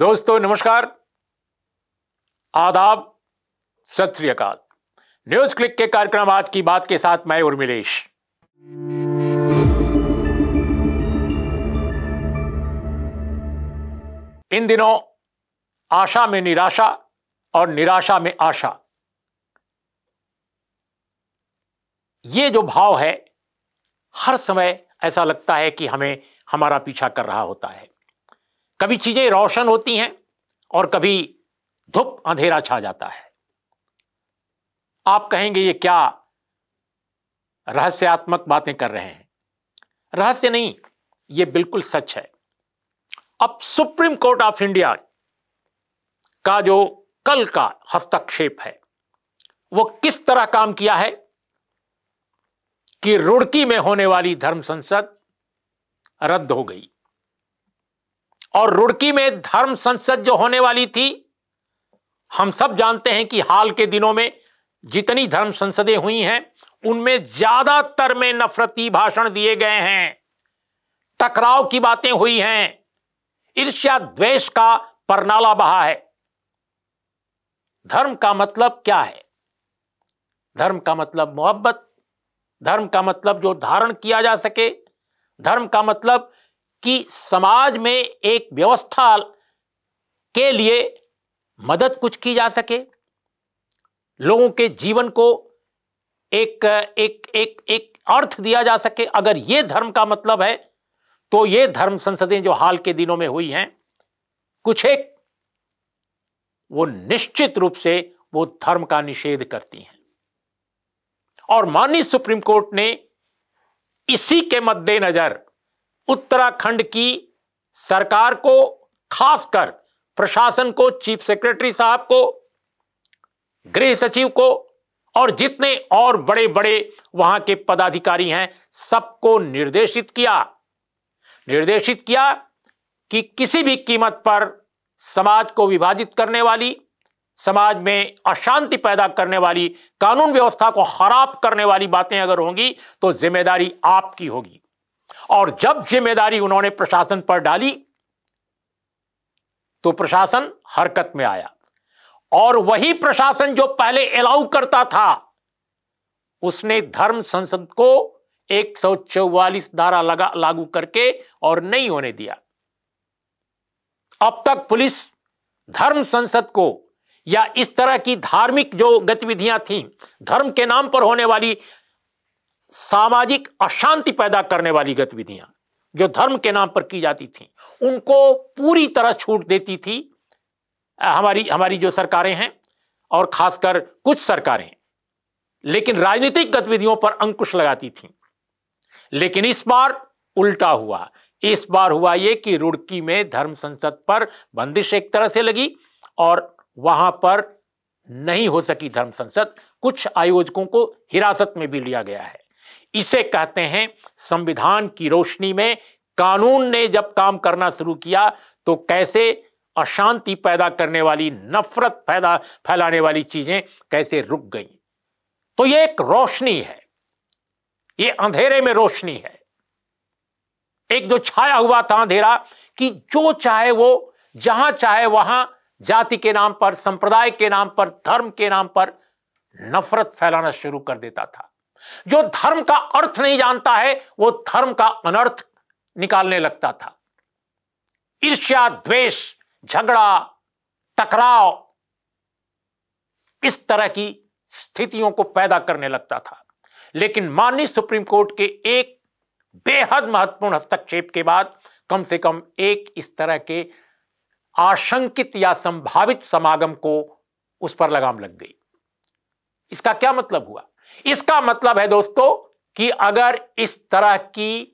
दोस्तों नमस्कार आदाब सत श्रीकाल न्यूज क्लिक के कार्यक्रम आज की बात के साथ मैं उर्मिलेश इन दिनों आशा में निराशा और निराशा में आशा ये जो भाव है हर समय ऐसा लगता है कि हमें हमारा पीछा कर रहा होता है कभी चीजें रोशन होती हैं और कभी धूप अंधेरा छा जाता है आप कहेंगे ये क्या रहस्यात्मक बातें कर रहे हैं रहस्य नहीं ये बिल्कुल सच है अब सुप्रीम कोर्ट ऑफ इंडिया का जो कल का हस्तक्षेप है वो किस तरह काम किया है कि रुड़की में होने वाली धर्म संसद रद्द हो गई और रुड़की में धर्म संसद जो होने वाली थी हम सब जानते हैं कि हाल के दिनों में जितनी धर्म संसदें हुई हैं उनमें ज्यादातर में नफरती भाषण दिए गए हैं टकराव की बातें हुई हैं ईर्ष्या द्वेष का परनाला बहा है धर्म का मतलब क्या है धर्म का मतलब मोहब्बत धर्म का मतलब जो धारण किया जा सके धर्म का मतलब कि समाज में एक व्यवस्था के लिए मदद कुछ की जा सके लोगों के जीवन को एक एक एक एक अर्थ दिया जा सके अगर ये धर्म का मतलब है तो ये धर्म संसदें जो हाल के दिनों में हुई हैं कुछ एक वो निश्चित रूप से वो धर्म का निषेध करती हैं और माननीय सुप्रीम कोर्ट ने इसी के मद्देनजर उत्तराखंड की सरकार को खासकर प्रशासन को चीफ सेक्रेटरी साहब को गृह सचिव को और जितने और बड़े बड़े वहां के पदाधिकारी हैं सबको निर्देशित किया निर्देशित किया कि किसी भी कीमत पर समाज को विभाजित करने वाली समाज में अशांति पैदा करने वाली कानून व्यवस्था को खराब करने वाली बातें अगर होंगी तो जिम्मेदारी आपकी होगी और जब जिम्मेदारी उन्होंने प्रशासन पर डाली तो प्रशासन हरकत में आया और वही प्रशासन जो पहले अलाउ करता था उसने धर्म संसद को एक धारा लगा लागू करके और नहीं होने दिया अब तक पुलिस धर्म संसद को या इस तरह की धार्मिक जो गतिविधियां थीं धर्म के नाम पर होने वाली सामाजिक अशांति पैदा करने वाली गतिविधियां जो धर्म के नाम पर की जाती थी उनको पूरी तरह छूट देती थी हमारी हमारी जो सरकारें हैं और खासकर कुछ सरकारें लेकिन राजनीतिक गतिविधियों पर अंकुश लगाती थी लेकिन इस बार उल्टा हुआ इस बार हुआ यह कि रुड़की में धर्म संसद पर बंदिश एक तरह से लगी और वहां पर नहीं हो सकी धर्म संसद कुछ आयोजकों को हिरासत में भी लिया गया है इसे कहते हैं संविधान की रोशनी में कानून ने जब काम करना शुरू किया तो कैसे अशांति पैदा करने वाली नफरत पैदा फैलाने वाली चीजें कैसे रुक गई तो ये एक रोशनी है ये अंधेरे में रोशनी है एक जो छाया हुआ था अंधेरा कि जो चाहे वो जहां चाहे वहां जाति के नाम पर संप्रदाय के नाम पर धर्म के नाम पर नफरत फैलाना शुरू कर देता था जो धर्म का अर्थ नहीं जानता है वो धर्म का अनर्थ निकालने लगता था ईर्ष्या द्वेष झगड़ा टकराव इस तरह की स्थितियों को पैदा करने लगता था लेकिन माननीय सुप्रीम कोर्ट के एक बेहद महत्वपूर्ण हस्तक्षेप के बाद कम से कम एक इस तरह के आशंकित या संभावित समागम को उस पर लगाम लग गई इसका क्या मतलब हुआ इसका मतलब है दोस्तों कि अगर इस तरह की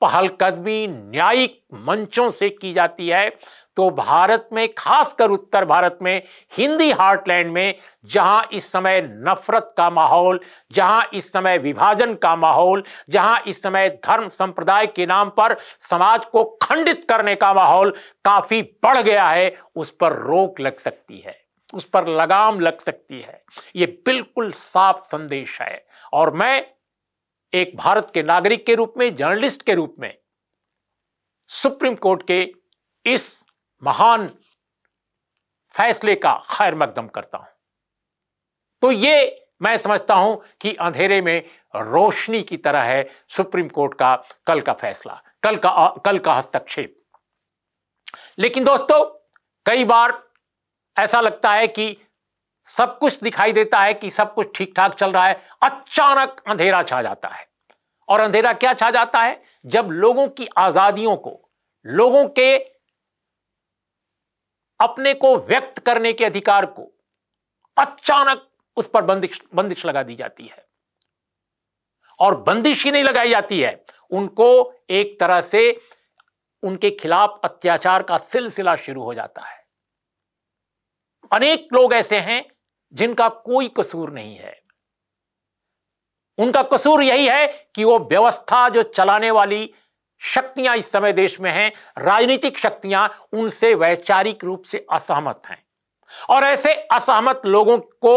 पहलकदमी न्यायिक मंचों से की जाती है तो भारत में खासकर उत्तर भारत में हिंदी हार्टलैंड में जहां इस समय नफरत का माहौल जहां इस समय विभाजन का माहौल जहां इस समय धर्म संप्रदाय के नाम पर समाज को खंडित करने का माहौल काफी बढ़ गया है उस पर रोक लग सकती है उस पर लगाम लग सकती है यह बिल्कुल साफ संदेश है और मैं एक भारत के नागरिक के रूप में जर्नलिस्ट के रूप में सुप्रीम कोर्ट के इस महान फैसले का खैर मकदम करता हूं तो ये मैं समझता हूं कि अंधेरे में रोशनी की तरह है सुप्रीम कोर्ट का कल का फैसला कल का कल का हस्तक्षेप लेकिन दोस्तों कई बार ऐसा लगता है कि सब कुछ दिखाई देता है कि सब कुछ ठीक ठाक चल रहा है अचानक अंधेरा छा जाता है और अंधेरा क्या छा जाता है जब लोगों की आजादियों को लोगों के अपने को व्यक्त करने के अधिकार को अचानक उस पर बंदिश बंदिश लगा दी जाती है और बंदिश ही नहीं लगाई जाती है उनको एक तरह से उनके खिलाफ अत्याचार का सिलसिला शुरू हो जाता है अनेक लोग ऐसे हैं जिनका कोई कसूर नहीं है उनका कसूर यही है कि वो व्यवस्था जो चलाने वाली शक्तियां इस समय देश में हैं राजनीतिक शक्तियां उनसे वैचारिक रूप से असहमत हैं और ऐसे असहमत लोगों को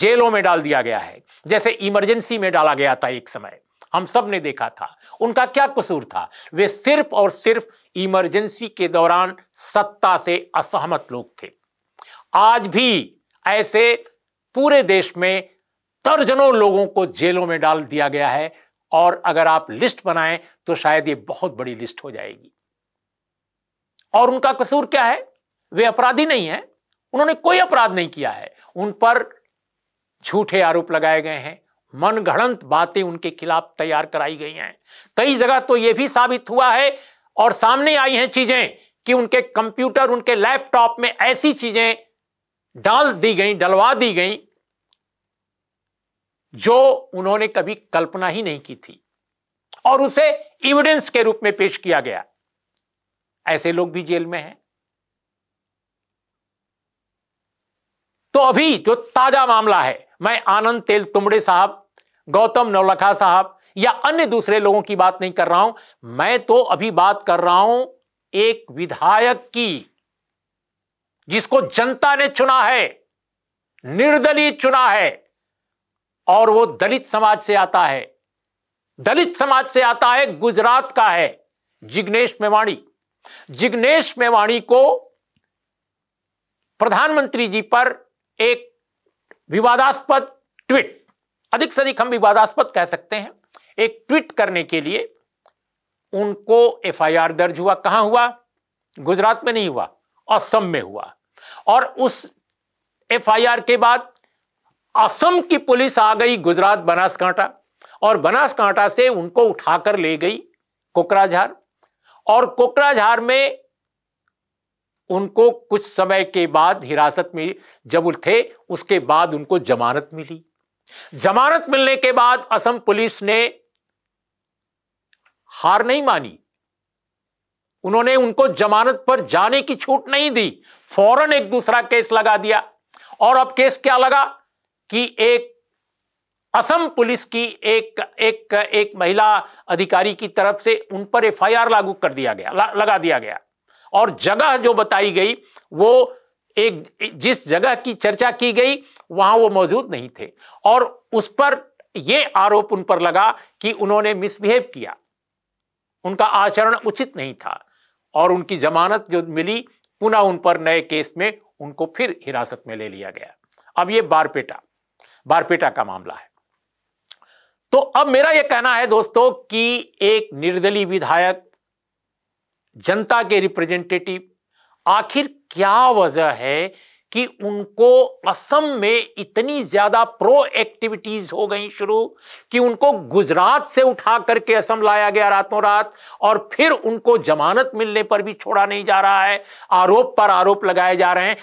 जेलों में डाल दिया गया है जैसे इमरजेंसी में डाला गया था एक समय हम सब ने देखा था उनका क्या कसूर था वे सिर्फ और सिर्फ इमरजेंसी के दौरान सत्ता से असहमत लोग थे आज भी ऐसे पूरे देश में दर्जनों लोगों को जेलों में डाल दिया गया है और अगर आप लिस्ट बनाएं तो शायद ये बहुत बड़ी लिस्ट हो जाएगी और उनका कसूर क्या है वे अपराधी नहीं है उन्होंने कोई अपराध नहीं किया है उन पर झूठे आरोप लगाए गए हैं मनगणंत बातें उनके खिलाफ तैयार कराई गई हैं कई जगह तो यह भी साबित हुआ है और सामने आई हैं चीजें कि उनके कंप्यूटर उनके लैपटॉप में ऐसी चीजें डाल दी गई डलवा दी गई जो उन्होंने कभी कल्पना ही नहीं की थी और उसे इविडेंस के रूप में पेश किया गया ऐसे लोग भी जेल में हैं तो अभी जो ताजा मामला है मैं आनंद तेल तुमड़े साहब गौतम नवलखा साहब या अन्य दूसरे लोगों की बात नहीं कर रहा हूं मैं तो अभी बात कर रहा हूं एक विधायक की जिसको जनता ने चुना है निर्दलीय चुना है और वो दलित समाज से आता है दलित समाज से आता है गुजरात का है जिग्नेश मेवाणी जिग्नेश मेवाणी को प्रधानमंत्री जी पर एक विवादास्पद ट्वीट अधिक से अधिक हम विवादास्पद कह सकते हैं एक ट्वीट करने के लिए उनको एफआईआर दर्ज हुआ कहां हुआ गुजरात में नहीं हुआ असम में हुआ और उस एफआईआर के बाद असम की पुलिस आ गई गुजरात बनासकांठा और बनासकांठा से उनको उठाकर ले गई कोकराझार और कोकराझार में उनको कुछ समय के बाद हिरासत में जब थे उसके बाद उनको जमानत मिली जमानत मिलने के बाद असम पुलिस ने हार नहीं मानी उन्होंने उनको जमानत पर जाने की छूट नहीं दी फौरन एक दूसरा केस लगा दिया और अब केस क्या लगा कि एक असम पुलिस की एक एक एक महिला अधिकारी की तरफ से उन पर एफआईआर लागू कर दिया गया लगा दिया गया और जगह जो बताई गई वो एक जिस जगह की चर्चा की गई वहां वो मौजूद नहीं थे और उस पर ये आरोप उन पर लगा कि उन्होंने मिसबिहेव किया उनका आचरण उचित नहीं था और उनकी जमानत जो मिली पुनः उन पर नए केस में उनको फिर हिरासत में ले लिया गया अब ये बारपेटा बारपेटा का मामला है तो अब मेरा यह कहना है दोस्तों कि एक निर्दलीय विधायक जनता के रिप्रेजेंटेटिव आखिर क्या वजह है कि उनको असम में इतनी ज्यादा प्रो एक्टिविटीज हो गई शुरू कि उनको गुजरात से उठा करके असम लाया गया रातों रात और फिर उनको जमानत मिलने पर भी छोड़ा नहीं जा रहा है आरोप पर आरोप लगाए जा रहे हैं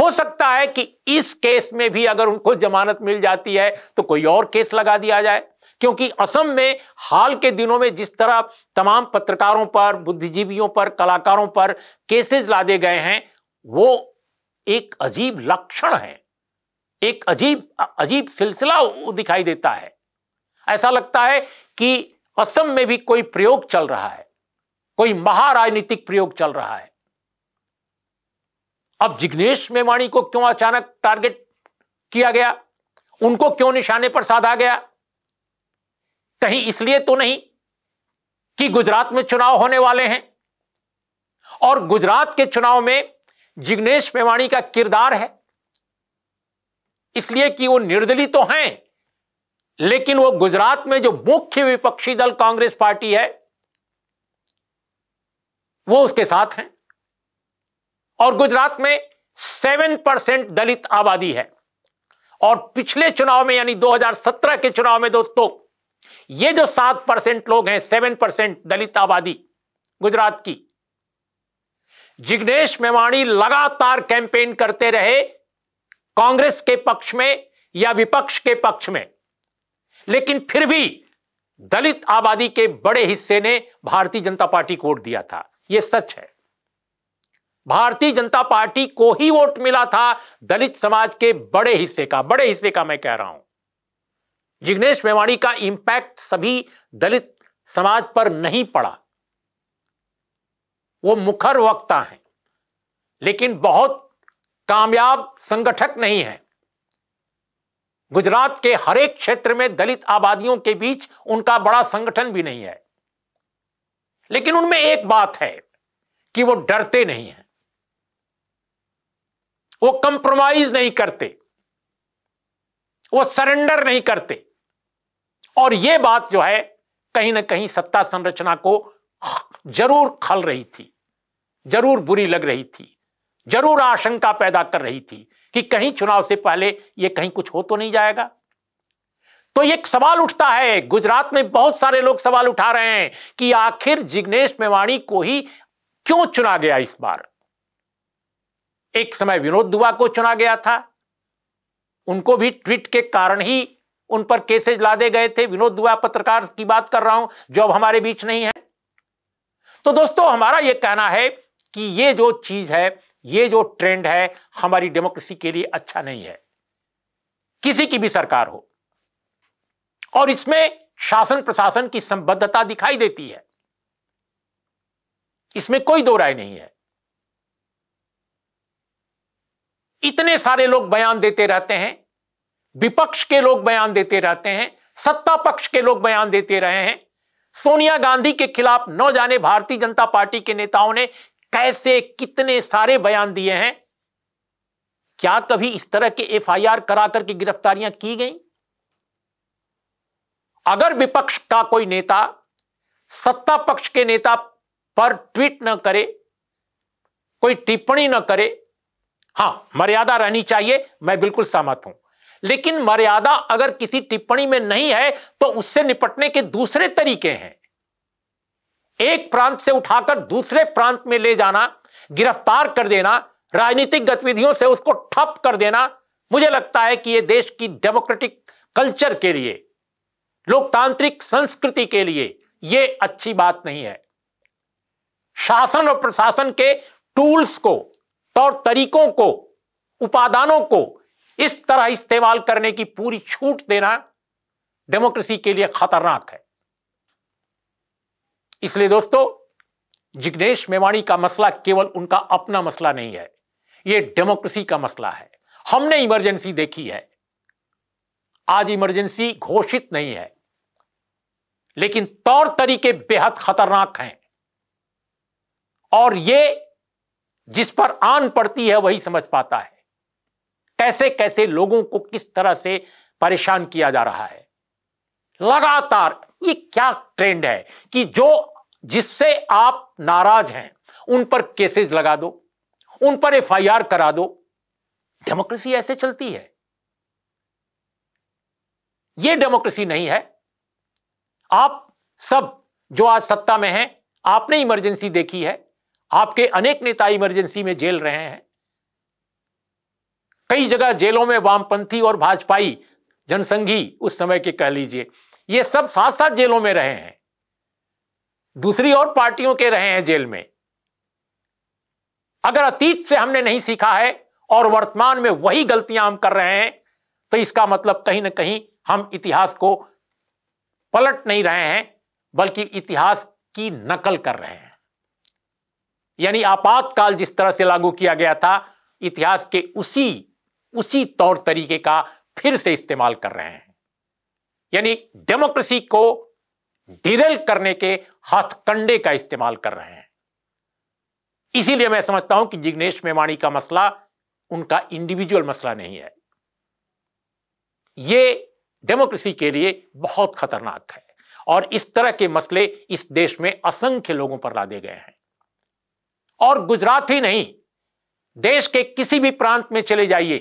हो सकता है कि इस केस में भी अगर उनको जमानत मिल जाती है तो कोई और केस लगा दिया जाए क्योंकि असम में हाल के दिनों में जिस तरह तमाम पत्रकारों पर बुद्धिजीवियों पर कलाकारों पर केसेस दिए गए हैं वो एक अजीब लक्षण है एक अजीब अजीब सिलसिला दिखाई देता है ऐसा लगता है कि असम में भी कोई प्रयोग चल रहा है कोई महाराजनीतिक प्रयोग चल रहा है अब जिग्नेश मेवाणी को क्यों अचानक टारगेट किया गया उनको क्यों निशाने पर साधा गया कहीं इसलिए तो नहीं कि गुजरात में चुनाव होने वाले हैं और गुजरात के चुनाव में जिग्नेश मेवाणी का किरदार है इसलिए कि वो निर्दलीय तो हैं लेकिन वो गुजरात में जो मुख्य विपक्षी दल कांग्रेस पार्टी है वो उसके साथ हैं और गुजरात में सेवन परसेंट दलित आबादी है और पिछले चुनाव में यानी 2017 के चुनाव में दोस्तों ये जो सात परसेंट लोग हैं सेवन परसेंट दलित आबादी गुजरात की जिग्नेश मेवाणी लगातार कैंपेन करते रहे कांग्रेस के पक्ष में या विपक्ष के पक्ष में लेकिन फिर भी दलित आबादी के बड़े हिस्से ने भारतीय जनता पार्टी को वोट दिया था यह सच है भारतीय जनता पार्टी को ही वोट मिला था दलित समाज के बड़े हिस्से का बड़े हिस्से का मैं कह रहा हूं जिग्नेश मेवाणी का इंपैक्ट सभी दलित समाज पर नहीं पड़ा वो मुखर वक्ता हैं लेकिन बहुत कामयाब संगठक नहीं है गुजरात के हर एक क्षेत्र में दलित आबादियों के बीच उनका बड़ा संगठन भी नहीं है लेकिन उनमें एक बात है कि वो डरते नहीं हैं वो कंप्रोमाइज नहीं करते वो सरेंडर नहीं करते और ये बात जो है कहीं ना कहीं सत्ता संरचना को जरूर खल रही थी जरूर बुरी लग रही थी जरूर आशंका पैदा कर रही थी कि कहीं चुनाव से पहले यह कहीं कुछ हो तो नहीं जाएगा तो एक सवाल उठता है गुजरात में बहुत सारे लोग सवाल उठा रहे हैं कि आखिर जिग्नेश मेवाणी को ही क्यों चुना गया इस बार एक समय विनोद दुआ को चुना गया था उनको भी ट्वीट के कारण ही उन पर केसेज लादे गए थे विनोद दुआ पत्रकार की बात कर रहा हूं जो अब हमारे बीच नहीं है तो दोस्तों हमारा यह कहना है कि ये जो चीज़ है ये जो ट्रेंड है हमारी डेमोक्रेसी के लिए अच्छा नहीं है किसी की भी सरकार हो और इसमें शासन प्रशासन की संबद्धता दिखाई देती है इसमें कोई दो राय नहीं है इतने सारे लोग बयान देते रहते हैं विपक्ष के लोग बयान देते रहते हैं सत्ता पक्ष के लोग बयान देते रहे हैं सोनिया गांधी के खिलाफ न जाने भारतीय जनता पार्टी के नेताओं ने कैसे कितने सारे बयान दिए हैं क्या कभी इस तरह के एफआईआर करा करके गिरफ्तारियां की गई अगर विपक्ष का कोई नेता सत्ता पक्ष के नेता पर ट्वीट न करे कोई टिप्पणी न करे हां मर्यादा रहनी चाहिए मैं बिल्कुल सहमत हूं लेकिन मर्यादा अगर किसी टिप्पणी में नहीं है तो उससे निपटने के दूसरे तरीके हैं एक प्रांत से उठाकर दूसरे प्रांत में ले जाना गिरफ्तार कर देना राजनीतिक गतिविधियों से उसको ठप कर देना मुझे लगता है कि यह देश की डेमोक्रेटिक कल्चर के लिए लोकतांत्रिक संस्कृति के लिए यह अच्छी बात नहीं है शासन और प्रशासन के टूल्स को तौर तरीकों को उपादानों को इस तरह इस्तेमाल करने की पूरी छूट देना डेमोक्रेसी के लिए खतरनाक है इसलिए दोस्तों जिग्नेश मेवाणी का मसला केवल उनका अपना मसला नहीं है यह डेमोक्रेसी का मसला है हमने इमरजेंसी देखी है आज इमरजेंसी घोषित नहीं है लेकिन तौर तरीके बेहद खतरनाक हैं और ये जिस पर आन पड़ती है वही समझ पाता है कैसे कैसे लोगों को किस तरह से परेशान किया जा रहा है लगातार ये क्या ट्रेंड है कि जो जिससे आप नाराज हैं उन पर केसेस लगा दो उन पर एफआईआर करा दो डेमोक्रेसी ऐसे चलती है यह डेमोक्रेसी नहीं है आप सब जो आज सत्ता में हैं आपने इमरजेंसी देखी है आपके अनेक नेता इमरजेंसी में जेल रहे हैं कई जगह जेलों में वामपंथी और भाजपाई जनसंघी उस समय के कह लीजिए ये सब साथ साथ जेलों में रहे हैं दूसरी और पार्टियों के रहे हैं जेल में अगर अतीत से हमने नहीं सीखा है और वर्तमान में वही गलतियां हम कर रहे हैं तो इसका मतलब कहीं ना कहीं हम इतिहास को पलट नहीं रहे हैं बल्कि इतिहास की नकल कर रहे हैं यानी आपातकाल जिस तरह से लागू किया गया था इतिहास के उसी उसी तौर तरीके का फिर से इस्तेमाल कर रहे हैं यानी डेमोक्रेसी को डिरेल करने के हथकंडे का इस्तेमाल कर रहे हैं इसीलिए मैं समझता हूं कि जिग्नेश मेवाणी का मसला उनका इंडिविजुअल मसला नहीं है यह डेमोक्रेसी के लिए बहुत खतरनाक है और इस तरह के मसले इस देश में असंख्य लोगों पर ला दिए गए हैं और गुजरात ही नहीं देश के किसी भी प्रांत में चले जाइए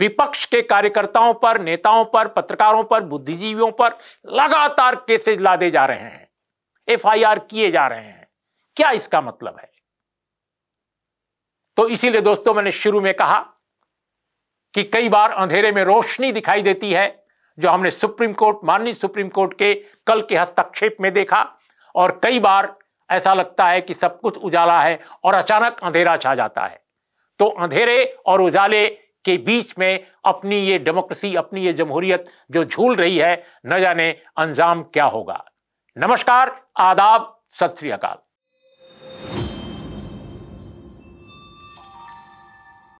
विपक्ष के कार्यकर्ताओं पर नेताओं पर पत्रकारों पर बुद्धिजीवियों पर लगातार केसेज लादे जा रहे हैं एफआईआर किए जा रहे हैं क्या इसका मतलब है तो इसीलिए दोस्तों मैंने शुरू में कहा कि कई बार अंधेरे में रोशनी दिखाई देती है जो हमने सुप्रीम कोर्ट माननीय सुप्रीम कोर्ट के कल के हस्तक्षेप में देखा और कई बार ऐसा लगता है कि सब कुछ उजाला है और अचानक अंधेरा छा जाता है तो अंधेरे और उजाले के बीच में अपनी ये डेमोक्रेसी अपनी ये जमहूरियत जो झूल रही है न जाने अंजाम क्या होगा नमस्कार आदाब सत श्री अकाल